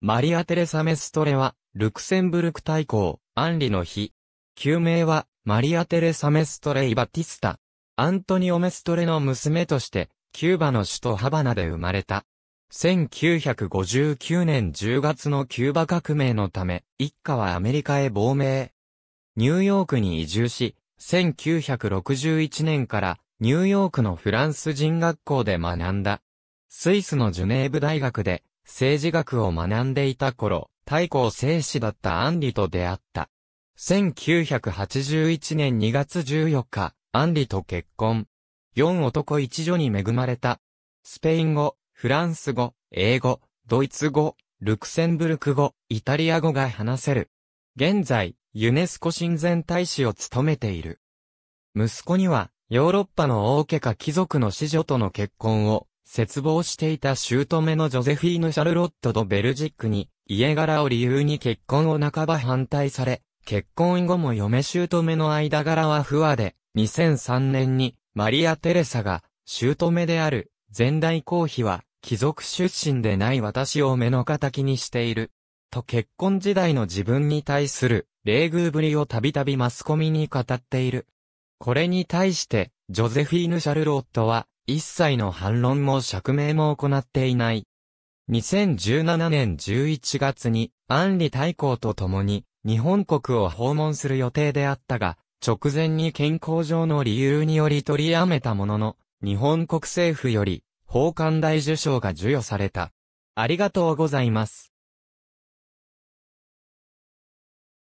マリア・テレサ・メストレは、ルクセンブルク大公、アンリの日。旧名は、マリア・テレサ・メストレイ・バティスタ。アントニオ・メストレの娘として、キューバの首都ハバナで生まれた。1959年10月のキューバ革命のため、一家はアメリカへ亡命。ニューヨークに移住し、1961年からニューヨークのフランス人学校で学んだ。スイスのジュネーブ大学で政治学を学んでいた頃、太閤聖子だったアンリと出会った。1981年2月14日、アンリと結婚。4男一女に恵まれた。スペイン語、フランス語、英語、ドイツ語、ルクセンブルク語、イタリア語が話せる。現在、ユネスコ親善大使を務めている。息子には、ヨーロッパの王家か貴族の子女との結婚を絶望していた姑のジョゼフィーヌ・シャルロット・ド・ベルジックに、家柄を理由に結婚を半ば反対され、結婚後も嫁姑の間柄は不和で、2003年に、マリア・テレサが、姑である、前代公妃は、貴族出身でない私を目の敵にしている。と結婚時代の自分に対する、冷遇ぶりをたびたびマスコミに語っている。これに対して、ジョゼフィーヌ・シャルロットは、一切の反論も釈明も行っていない。2017年11月に、安里大公と共に、日本国を訪問する予定であったが、直前に健康上の理由により取りやめたものの、日本国政府より、法官大受賞が授与された。ありがとうございます。